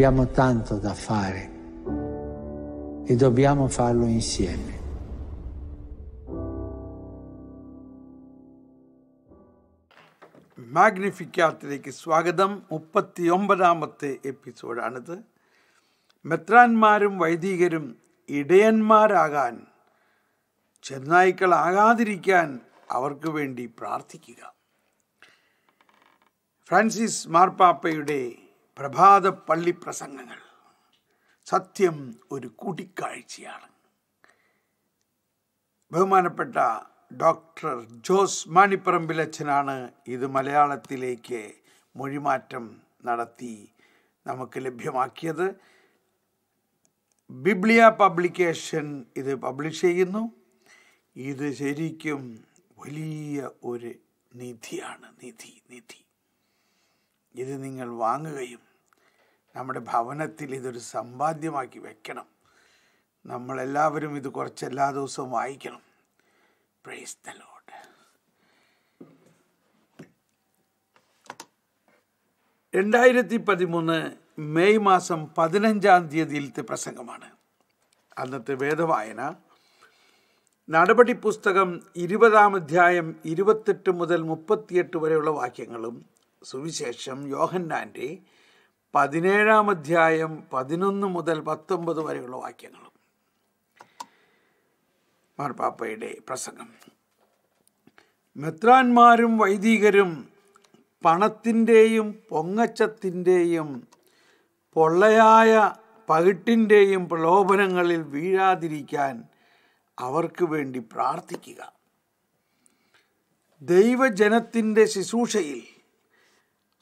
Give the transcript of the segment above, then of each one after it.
Abbiamo tanto da fare e dobbiamo farlo insieme. മാഗ്നിഫിക്കാത്തിലേക്ക് സ്വാഗതം മുപ്പത്തി ഒമ്പതാമത്തെ എപ്പിസോഡാണിത് മെത്രാന്മാരും വൈദികരും ഇടയന്മാരാകാൻ ചെന്നായ്ക്കളാകാതിരിക്കാൻ അവർക്ക് വേണ്ടി പ്രാർത്ഥിക്കുക ഫ്രാൻസിസ് മാർപ്പാപ്പയുടെ പ്രഭാത പള്ളി പ്രസംഗങ്ങൾ സത്യം ഒരു കൂടിക്കാഴ്ചയാണ് ബഹുമാനപ്പെട്ട ഡോക്ടർ ജോസ് മാണിപ്പറമ്പിലച്ഛനാണ് ഇത് മലയാളത്തിലേക്ക് മൊഴിമാറ്റം നടത്തി നമുക്ക് ലഭ്യമാക്കിയത് ബിബ്ലിയ പബ്ലിക്കേഷൻ ഇത് പബ്ലിഷ് ചെയ്യുന്നു ഇത് ശരിക്കും വലിയ ഒരു നിധിയാണ് നിധി നിധി ഇത് നിങ്ങൾ വാങ്ങുകയും നമ്മുടെ ഭവനത്തിൽ ഇതൊരു സമ്പാദ്യമാക്കി വെക്കണം നമ്മളെല്ലാവരും ഇത് കുറച്ച് എല്ലാ ദിവസവും വായിക്കണം പ്രൈസ് ദ രണ്ടായിരത്തി പതിമൂന്ന് മെയ് മാസം പതിനഞ്ചാം തീയതിയിലത്തെ പ്രസംഗമാണ് അന്നത്തെ വേദവായന നടപടി പുസ്തകം ഇരുപതാം അധ്യായം ഇരുപത്തെട്ട് മുതൽ മുപ്പത്തിയെട്ട് വരെയുള്ള വാക്യങ്ങളും സുവിശേഷം യോഹന്നാൻ്റെ പതിനേഴാം അധ്യായം പതിനൊന്ന് മുതൽ പത്തൊമ്പത് വരെയുള്ള വാക്യങ്ങളും മാർപ്പാപ്പയുടെ പ്രസംഗം മെത്രാന്മാരും വൈദികരും പണത്തിൻ്റെയും പൊങ്ങച്ചത്തിൻ്റെയും പൊള്ളയായ പകിട്ടിൻ്റെയും പ്രലോഭനങ്ങളിൽ വീഴാതിരിക്കാൻ അവർക്ക് വേണ്ടി പ്രാർത്ഥിക്കുക ദൈവജനത്തിൻ്റെ ശുശ്രൂഷയിൽ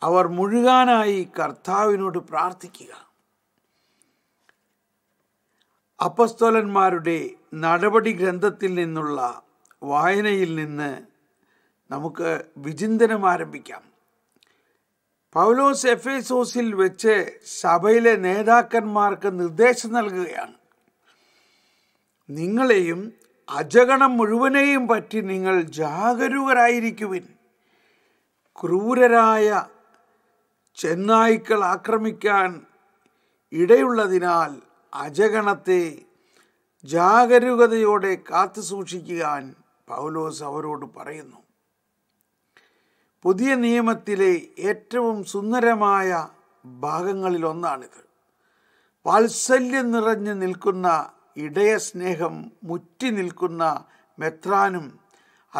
അവർ മുഴുകാനായി കർത്താവിനോട് പ്രാർത്ഥിക്കുക അപ്പസ്തോലന്മാരുടെ നടപടി ഗ്രന്ഥത്തിൽ നിന്നുള്ള വായനയിൽ നിന്ന് നമുക്ക് വിചിന്തനം ആരംഭിക്കാം പൗലോസ് എസോസിൽ വെച്ച് സഭയിലെ നേതാക്കന്മാർക്ക് നിർദ്ദേശം നൽകുകയാണ് നിങ്ങളെയും അജഗണം മുഴുവനെയും പറ്റി നിങ്ങൾ ജാഗരൂകരായിരിക്കുവിൻ ക്രൂരരായ ചെന്നായ്ക്കൾ ആക്രമിക്കാൻ ഇടയുള്ളതിനാൽ അജഗണത്തെ ജാഗരൂകതയോടെ കാത്തു സൂക്ഷിക്കാൻ പൗലോസ് അവരോട് പറയുന്നു പുതിയ നിയമത്തിലെ ഏറ്റവും സുന്ദരമായ ഭാഗങ്ങളിൽ ഒന്നാണിത് വാത്സല്യം നിറഞ്ഞു നിൽക്കുന്ന ഇടയ സ്നേഹം മുറ്റി നിൽക്കുന്ന മെത്രാനും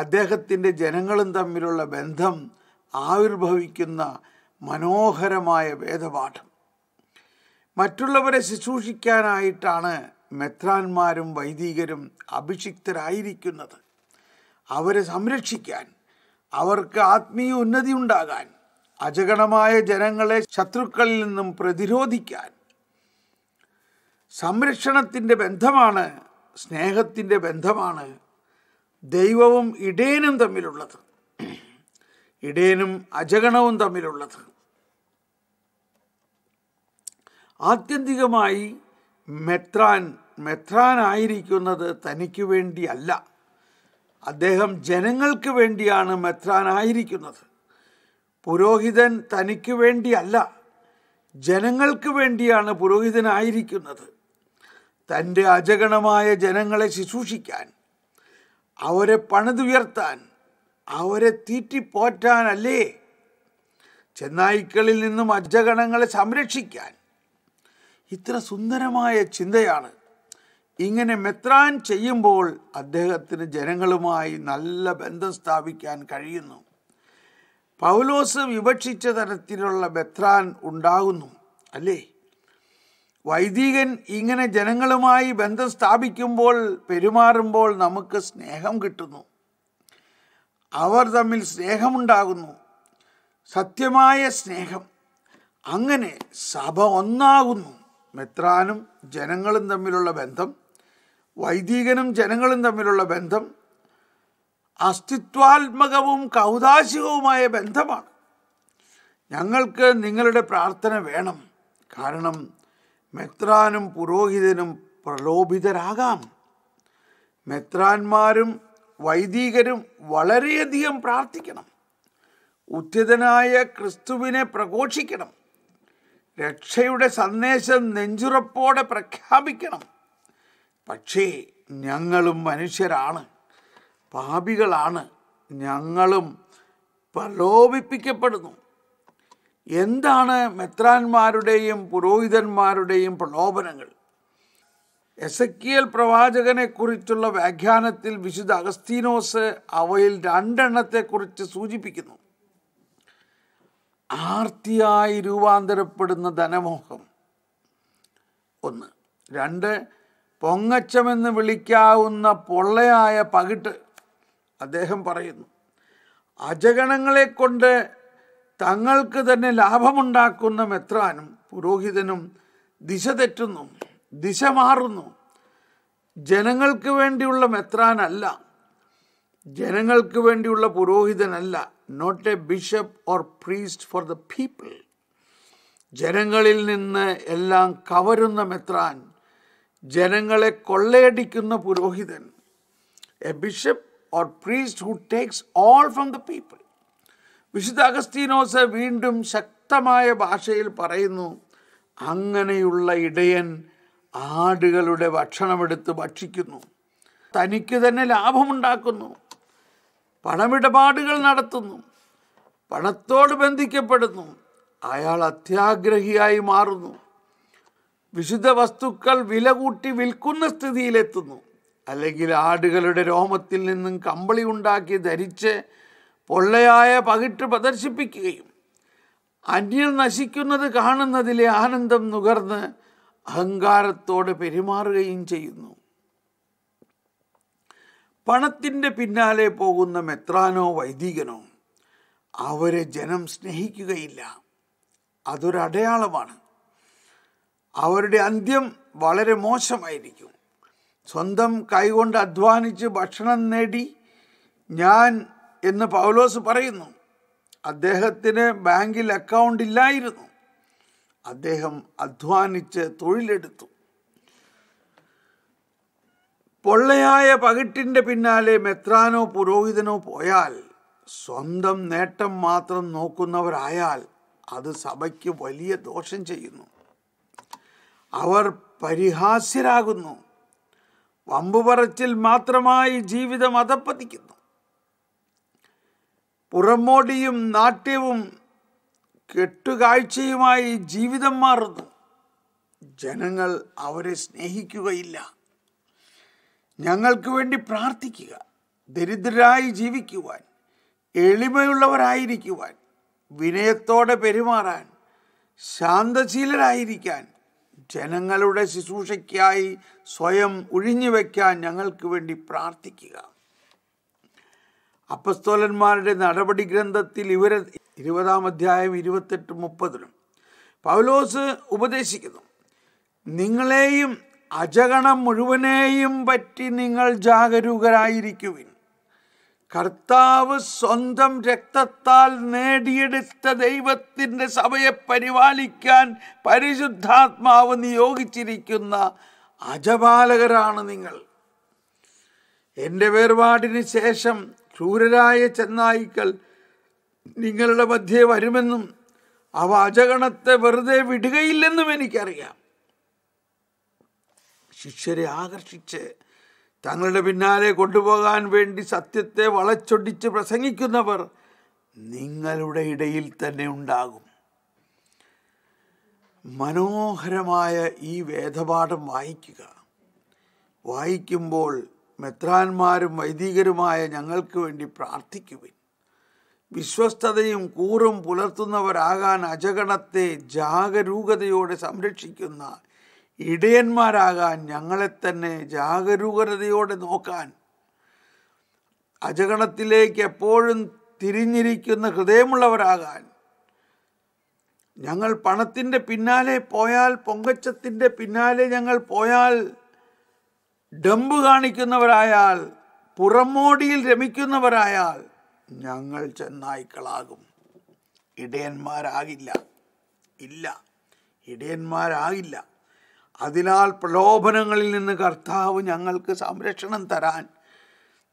അദ്ദേഹത്തിൻ്റെ ജനങ്ങളും തമ്മിലുള്ള ബന്ധം ആവിർഭവിക്കുന്ന മനോഹരമായ വേദപാഠം മറ്റുള്ളവരെ ശുശ്രൂഷിക്കാനായിട്ടാണ് മെത്രാന്മാരും വൈദികരും അഭിഷിക്തരായിരിക്കുന്നത് അവരെ സംരക്ഷിക്കാൻ അവർക്ക് ആത്മീയ ഉന്നതി ഉണ്ടാകാൻ അജഗണമായ ജനങ്ങളെ ശത്രുക്കളിൽ നിന്നും പ്രതിരോധിക്കാൻ സംരക്ഷണത്തിൻ്റെ ബന്ധമാണ് സ്നേഹത്തിൻ്റെ ബന്ധമാണ് ദൈവവും ഇടേനും തമ്മിലുള്ളത് ഇടയനും അജഗണവും തമ്മിലുള്ളത് ആത്യന്തികമായി മെത്രാൻ മെത്രാനായിരിക്കുന്നത് തനിക്ക് വേണ്ടിയല്ല അദ്ദേഹം ജനങ്ങൾക്ക് വേണ്ടിയാണ് മെത്രാനായിരിക്കുന്നത് പുരോഹിതൻ തനിക്ക് വേണ്ടിയല്ല ജനങ്ങൾക്ക് വേണ്ടിയാണ് പുരോഹിതനായിരിക്കുന്നത് തൻ്റെ അജഗണമായ ജനങ്ങളെ ശുശ്രൂഷിക്കാൻ അവരെ പണിതുയർത്താൻ അവരെ തീറ്റിപ്പോറ്റാനല്ലേ ചെന്നായ്ക്കളിൽ നിന്നും അജഗണങ്ങളെ സംരക്ഷിക്കാൻ ഇത്ര സുന്ദരമായ ചിന്തയാണ് ഇങ്ങനെ മെത്രാൻ ചെയ്യുമ്പോൾ അദ്ദേഹത്തിന് ജനങ്ങളുമായി നല്ല ബന്ധം സ്ഥാപിക്കാൻ കഴിയുന്നു പൗലോസ് വിവക്ഷിച്ച തരത്തിലുള്ള മെത്രാൻ ഉണ്ടാകുന്നു അല്ലേ വൈദികൻ ഇങ്ങനെ ജനങ്ങളുമായി ബന്ധം സ്ഥാപിക്കുമ്പോൾ പെരുമാറുമ്പോൾ നമുക്ക് സ്നേഹം കിട്ടുന്നു അവർ തമ്മിൽ സ്നേഹമുണ്ടാകുന്നു സത്യമായ സ്നേഹം അങ്ങനെ സഭ ഒന്നാകുന്നു മെത്രാനും ജനങ്ങളും തമ്മിലുള്ള ബന്ധം വൈദികനും ജനങ്ങളും തമ്മിലുള്ള ബന്ധം അസ്തിത്വാത്മകവും കൗതാശികവുമായ ബന്ധമാണ് ഞങ്ങൾക്ക് നിങ്ങളുടെ പ്രാർത്ഥന വേണം കാരണം മെത്രാനും പുരോഹിതനും പ്രലോഭിതരാകാം മെത്രാന്മാരും വൈദികരും വളരെയധികം പ്രാർത്ഥിക്കണം ഉത്യതനായ ക്രിസ്തുവിനെ പ്രഘോഷിക്കണം രക്ഷയുടെ സന്ദേശം നെഞ്ചുറപ്പോടെ പ്രഖ്യാപിക്കണം പക്ഷേ ഞങ്ങളും മനുഷ്യരാണ് പാപികളാണ് ഞങ്ങളും പ്രലോഭിപ്പിക്കപ്പെടുന്നു എന്താണ് മെത്രാന്മാരുടെയും പുരോഹിതന്മാരുടെയും പ്രലോഭനങ്ങൾ എസക്കിയൽ പ്രവാചകനെ കുറിച്ചുള്ള വ്യാഖ്യാനത്തിൽ വിശുദ്ധ അഗസ്തീനോസ് അവയിൽ രണ്ടെണ്ണത്തെക്കുറിച്ച് സൂചിപ്പിക്കുന്നു ആർത്തിയായി രൂപാന്തരപ്പെടുന്ന ധനമോഹം ഒന്ന് രണ്ട് പൊങ്ങച്ചമെന്ന് വിളിക്കാവുന്ന പൊള്ളയായ പകിട്ട് അദ്ദേഹം പറയുന്നു അജഗണങ്ങളെ കൊണ്ട് തങ്ങൾക്ക് തന്നെ ലാഭമുണ്ടാക്കുന്ന മെത്രാനും പുരോഹിതനും ദിശ തെറ്റുന്നു ദിശ മാറുന്നു ജനങ്ങൾക്ക് വേണ്ടിയുള്ള മെത്രാനല്ല ജനങ്ങൾക്ക് വേണ്ടിയുള്ള പുരോഹിതനല്ല not a bishop or priest for the people ജനങ്ങളിൽ നിന്ന് എല്ലാം കവരുന്ന മെത്രാൻ ജനങ്ങളെ കൊള്ളയടിക്കുന്ന പുരോഹിതൻ a bishop or priest who takes all from the people വിശുദ്ധ അഗസ്തീനോസ് വീണ്ടും ശക്തമായ ഭാഷയിൽ പറയുന്നു അങ്ങനെയുള്ള ഇടയൻ ആടുകളുടെ ഭക്ഷണമെടുത്ത് ഭക്ഷിക്കുന്നു തനിക്ക് തന്നെ ലാഭമുണ്ടാക്കുന്നു പണമിടപാടുകൾ നടത്തുന്നു പണത്തോട് ബന്ധിക്കപ്പെടുന്നു അയാൾ അത്യാഗ്രഹിയായി മാറുന്നു വിശുദ്ധ വസ്തുക്കൾ വില കൂട്ടി വിൽക്കുന്ന സ്ഥിതിയിലെത്തുന്നു അല്ലെങ്കിൽ ആടുകളുടെ രോമത്തിൽ നിന്നും കമ്പിളി ഉണ്ടാക്കി ധരിച്ച് പൊള്ളയായ പകിട്ട് പ്രദർശിപ്പിക്കുകയും അന്യർ നശിക്കുന്നത് കാണുന്നതിലെ ആനന്ദം നുകർന്ന് അഹങ്കാരത്തോടെ പെരുമാറുകയും ചെയ്യുന്നു പണത്തിൻ്റെ പിന്നാലെ പോകുന്ന മെത്രാനോ വൈദികനോ അവരെ ജനം സ്നേഹിക്കുകയില്ല അതൊരടയാളമാണ് അവരുടെ അന്ത്യം വളരെ മോശമായിരിക്കും സ്വന്തം കൈകൊണ്ട് അധ്വാനിച്ച് ഭക്ഷണം നേടി ഞാൻ എന്ന് പൗലോസ് പറയുന്നു അദ്ദേഹത്തിന് ബാങ്കിൽ അക്കൗണ്ട് ഇല്ലായിരുന്നു അദ്ദേഹം അധ്വാനിച്ച് തൊഴിലെടുത്തു പൊള്ളയായ പകിട്ടിൻ്റെ പിന്നാലെ മെത്രാനോ പുരോഹിതനോ പോയാൽ സ്വന്തം നേട്ടം മാത്രം നോക്കുന്നവരായാൽ അത് സഭയ്ക്ക് വലിയ ദോഷം ചെയ്യുന്നു അവർ പരിഹാസ്യരാകുന്നു വമ്പുപറച്ചിൽ മാത്രമായി ജീവിതം അതപ്പതിക്കുന്നു പുറമോടിയും നാട്യവും കെട്ടുകാഴ്ചയുമായി ജീവിതം മാറുന്നു ജനങ്ങൾ അവരെ സ്നേഹിക്കുകയില്ല ഞങ്ങൾക്ക് വേണ്ടി പ്രാർത്ഥിക്കുക ദരിദ്രരായി ജീവിക്കുവാൻ എളിമയുള്ളവരായിരിക്കുവാൻ വിനയത്തോടെ പെരുമാറാൻ ശാന്തശീലരായിരിക്കാൻ ജനങ്ങളുടെ ശുശ്രൂഷയ്ക്കായി സ്വയം ഒഴിഞ്ഞുവെക്കാൻ ഞങ്ങൾക്ക് വേണ്ടി പ്രാർത്ഥിക്കുക അപ്പസ്തോലന്മാരുടെ നടപടി ഗ്രന്ഥത്തിൽ ഇവരെ ഇരുപതാം അധ്യായം ഇരുപത്തെട്ട് മുപ്പതിലും പൗലോസ് ഉപദേശിക്കുന്നു നിങ്ങളെയും അജഗണം മുഴുവനെയും പറ്റി നിങ്ങൾ ജാഗരൂകരായിരിക്കുവിൻ കർത്താവ് സ്വന്തം രക്തത്താൽ നേടിയെടുത്ത ദൈവത്തിൻ്റെ സഭയെ പരിപാലിക്കാൻ പരിശുദ്ധാത്മാവ് നിയോഗിച്ചിരിക്കുന്ന അജപാലകരാണ് നിങ്ങൾ എൻ്റെ വേർപാടിന് ശേഷം ക്രൂരരായ ചെന്നായിക്കൾ നിങ്ങളുടെ മധ്യേ വരുമെന്നും ആ വാചകണത്തെ വെറുതെ വിടുകയില്ലെന്നും എനിക്കറിയാം ശിഷ്യരെ ആകർഷിച്ച് തങ്ങളുടെ പിന്നാലെ കൊണ്ടുപോകാൻ വേണ്ടി സത്യത്തെ വളച്ചൊടിച്ച് പ്രസംഗിക്കുന്നവർ നിങ്ങളുടെ ഇടയിൽ തന്നെ ഉണ്ടാകും മനോഹരമായ ഈ വേദപാഠം വായിക്കുക വായിക്കുമ്പോൾ മെത്രാന്മാരും വൈദികരുമായ ഞങ്ങൾക്ക് വേണ്ടി പ്രാർത്ഥിക്കുവിൻ വിശ്വസ്തതയും കൂറും പുലർത്തുന്നവരാകാൻ അജഗണത്തെ ജാഗരൂകതയോടെ സംരക്ഷിക്കുന്ന ഇടയന്മാരാകാൻ ഞങ്ങളെ തന്നെ ജാഗരൂകതയോടെ നോക്കാൻ അജഗണത്തിലേക്ക് എപ്പോഴും തിരിഞ്ഞിരിക്കുന്ന ഹൃദയമുള്ളവരാകാൻ ഞങ്ങൾ പണത്തിൻ്റെ പിന്നാലെ പോയാൽ പൊങ്കച്ചത്തിൻ്റെ പിന്നാലെ ഞങ്ങൾ പോയാൽ ഡമ്പ് കാണിക്കുന്നവരായാൽ പുറമോടിയിൽ രമിക്കുന്നവരായാൽ ഞങ്ങൾ ചെന്നായ്ക്കളാകും ഇടയന്മാരാകില്ല ഇല്ല ഇടയന്മാരാകില്ല അതിനാൽ പ്രലോഭനങ്ങളിൽ നിന്ന് കർത്താവ് ഞങ്ങൾക്ക് സംരക്ഷണം തരാൻ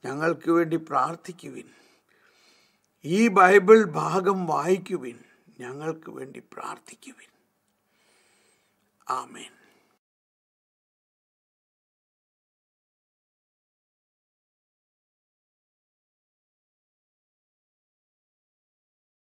ഞങ്ങൾക്ക് വേണ്ടി പ്രാർത്ഥിക്കുവിൻ ഈ ബൈബിൾ ഭാഗം വായിക്കുവിൻ ഞങ്ങൾക്ക് വേണ്ടി പ്രാർത്ഥിക്കുവിൻ ആമേൻ